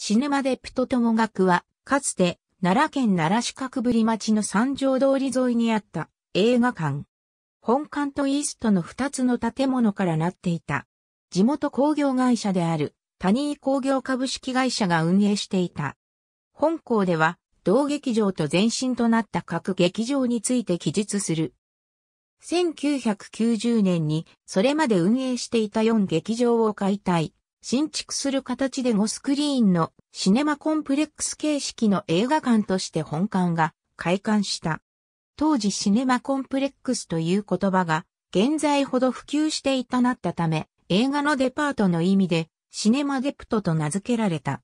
シネマデプト友学は、かつて、奈良県奈良市角ぶり町の三条通り沿いにあった映画館。本館とイーストの二つの建物からなっていた。地元工業会社である、タニー工業株式会社が運営していた。本校では、同劇場と前身となった各劇場について記述する。1990年に、それまで運営していた4劇場を解体。新築する形で5スクリーンのシネマコンプレックス形式の映画館として本館が開館した。当時シネマコンプレックスという言葉が現在ほど普及していたなったため、映画のデパートの意味でシネマデプトと名付けられた。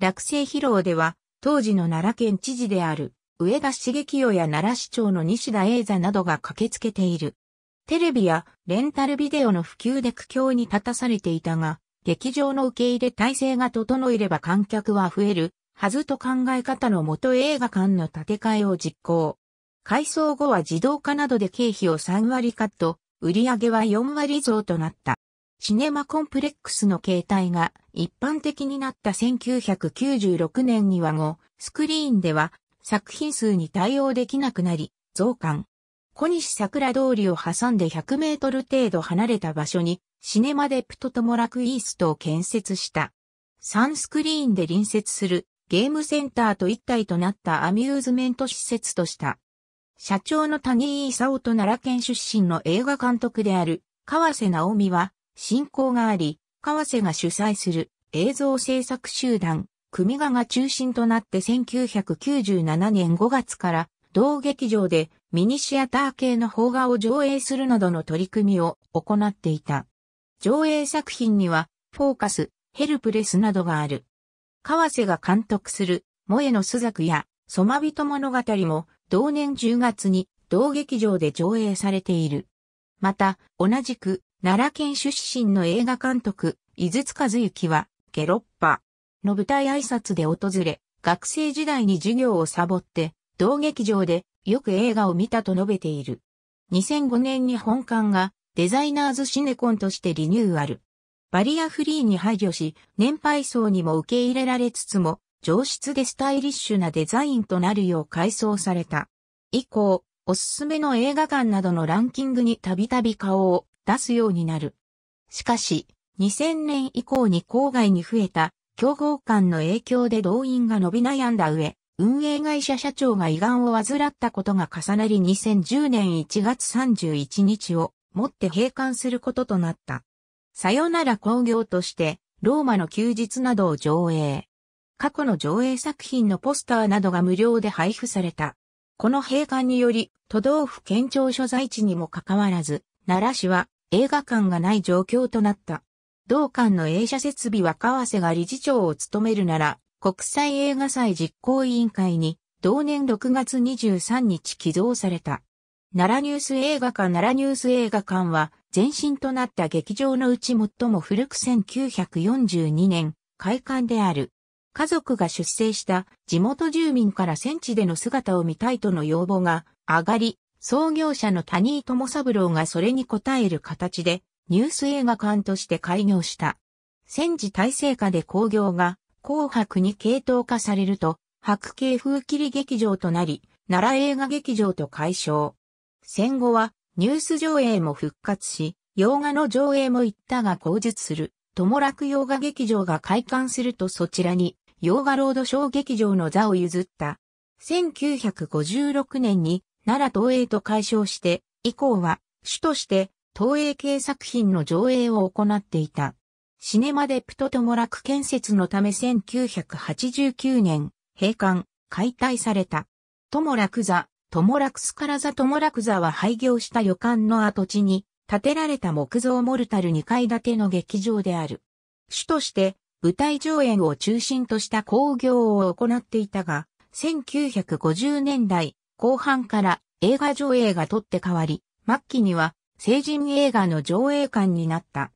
落成披露では当時の奈良県知事である上田茂清や奈良市長の西田英座などが駆けつけている。テレビやレンタルビデオの普及で苦境に立たされていたが、劇場の受け入れ体制が整えれば観客は増えるはずと考え方のもと映画館の建て替えを実行。改装後は自動化などで経費を3割カット、売り上げは4割増となった。シネマコンプレックスの形態が一般的になった1996年には後、スクリーンでは作品数に対応できなくなり、増刊、小西桜通りを挟んで100メートル程度離れた場所に、シネマデプトトモラクイーストを建設した。サンスクリーンで隣接するゲームセンターと一体となったアミューズメント施設とした。社長の谷井勲と奈良県出身の映画監督である川瀬直美は、親交があり、川瀬が主催する映像制作集団、組画が中心となって1997年5月から同劇場でミニシアター系の邦画を上映するなどの取り組みを行っていた。上映作品には、フォーカス、ヘルプレスなどがある。川瀬が監督する、萌えの朱雀や、ソマビト物語も、同年10月に、同劇場で上映されている。また、同じく、奈良県出身の映画監督、井筒和幸は、ゲロッパの舞台挨拶で訪れ、学生時代に授業をサボって、同劇場でよく映画を見たと述べている。2005年に本館がデザイナーズシネコンとしてリニューアル。バリアフリーに配慮し、年配層にも受け入れられつつも、上質でスタイリッシュなデザインとなるよう改装された。以降、おすすめの映画館などのランキングにたびたび顔を出すようになる。しかし、2000年以降に郊外に増えた競合館の影響で動員が伸び悩んだ上、運営会社社長が胃がんを患ったことが重なり2010年1月31日をもって閉館することとなった。さよなら興行として、ローマの休日などを上映。過去の上映作品のポスターなどが無料で配布された。この閉館により、都道府県庁所在地にもかかわらず、奈良市は映画館がない状況となった。同館の映写設備は川瀬が理事長を務めるなら、国際映画祭実行委員会に同年6月23日寄贈された。奈良ニュース映画館奈良ニュース映画館は前身となった劇場のうち最も古く1942年開館である。家族が出生した地元住民から戦地での姿を見たいとの要望が上がり、創業者の谷井友三郎がそれに応える形でニュース映画館として開業した。戦時体制下で工業が紅白に系統化されると、白系風切り劇場となり、奈良映画劇場と解消。戦後は、ニュース上映も復活し、洋画の上映も行ったが口述する、友楽洋画劇場が開館するとそちらに、洋画ロード小劇場の座を譲った。1956年に、奈良東映と解消して、以降は、主として、東映系作品の上映を行っていた。シネマデプトトモラク建設のため1989年、閉館、解体された。トモザ・ト座、ラクスカラ座ラク座は廃業した旅館の跡地に、建てられた木造モルタル2階建ての劇場である。主として、舞台上演を中心とした工業を行っていたが、1950年代後半から映画上映が取って代わり、末期には成人映画の上映館になった。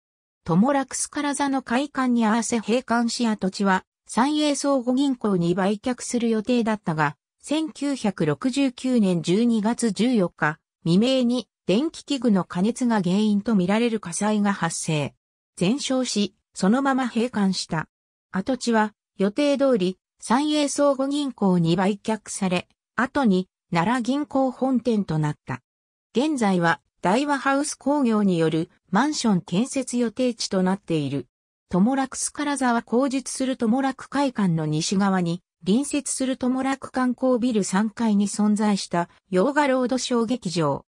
トモラクスカラザの会館に合わせ閉館し跡地は、三栄総合銀行に売却する予定だったが、1969年12月14日、未明に電気器具の加熱が原因とみられる火災が発生。全焼し、そのまま閉館した。跡地は予定通り三栄総合銀行に売却され、後に奈良銀行本店となった。現在は大和ハウス工業によるマンション建設予定地となっている。ラクスカラザは工述するラク会館の西側に、隣接するラク観光ビル3階に存在した洋画ロード小劇場。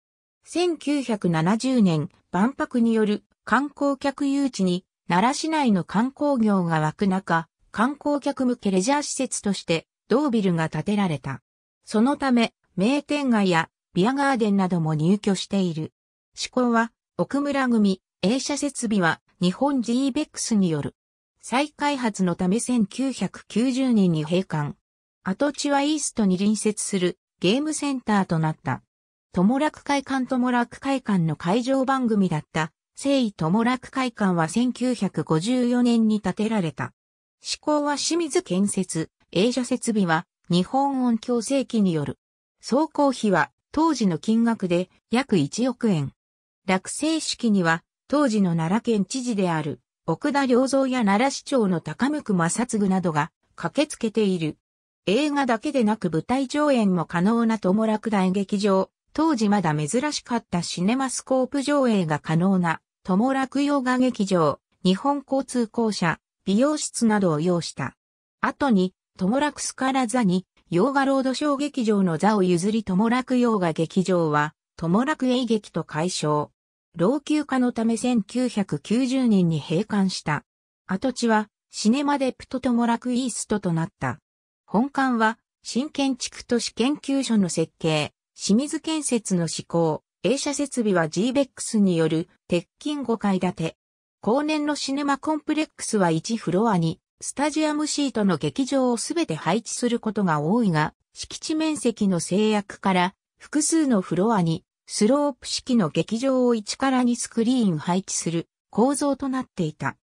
1970年、万博による観光客誘致に、奈良市内の観光業が湧く中、観光客向けレジャー施設として、同ビルが建てられた。そのため、名店街やビアガーデンなども入居している。志向は、奥村組、映写設備は、日本 GBEX による。再開発のため1990年に閉館。跡地はイーストに隣接するゲームセンターとなった。友楽会館友楽会館の会場番組だった、聖意友楽会館は1954年に建てられた。志向は清水建設、映写設備は日本音響正規による。総工費は当時の金額で約1億円。落成式には、当時の奈良県知事である、奥田良造や奈良市長の高向正嗣などが駆けつけている。映画だけでなく舞台上演も可能な友楽大劇場、当時まだ珍しかったシネマスコープ上映が可能な友楽洋画劇場、日本交通公社、美容室などを要した。後に、友楽スカラ座に、洋画ロード小劇場の座を譲り友楽洋画劇場は、友楽映劇と解消。老朽化のため1990年に閉館した。跡地は、シネマデプトトモラクイーストとなった。本館は、新建築都市研究所の設計、清水建設の施行、映写設備は GBEX による鉄筋5階建て。後年のシネマコンプレックスは1フロアに、スタジアムシートの劇場をすべて配置することが多いが、敷地面積の制約から、複数のフロアにスロープ式の劇場を1から2スクリーン配置する構造となっていた。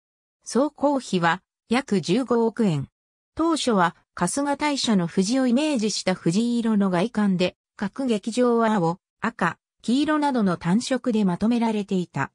総工費は約15億円。当初は春日大社の藤をイメージした藤色の外観で、各劇場は青、赤、黄色などの単色でまとめられていた。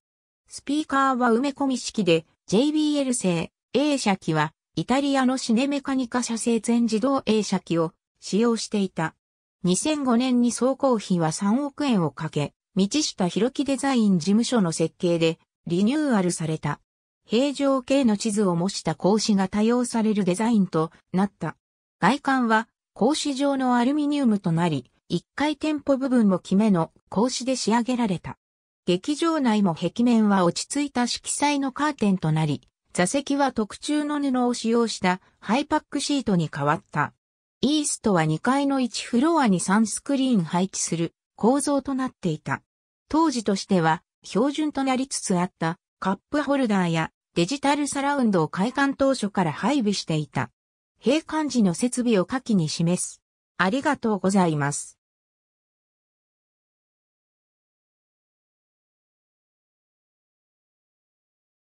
スピーカーは埋め込み式で、JBL 製 A 社機はイタリアのシネメカニカ社製全自動 A 社機を使用していた。2005年に総工費は3億円をかけ、道下広樹デザイン事務所の設計でリニューアルされた。平常形の地図を模した格子が多用されるデザインとなった。外観は格子状のアルミニウムとなり、1階店舗部分も決めの格子で仕上げられた。劇場内も壁面は落ち着いた色彩のカーテンとなり、座席は特注の布を使用したハイパックシートに変わった。イーストは2階の1フロアに3スクリーン配置する構造となっていた。当時としては標準となりつつあったカップホルダーやデジタルサラウンドを開館当初から配備していた。閉館時の設備を下記に示す。ありがとうございます。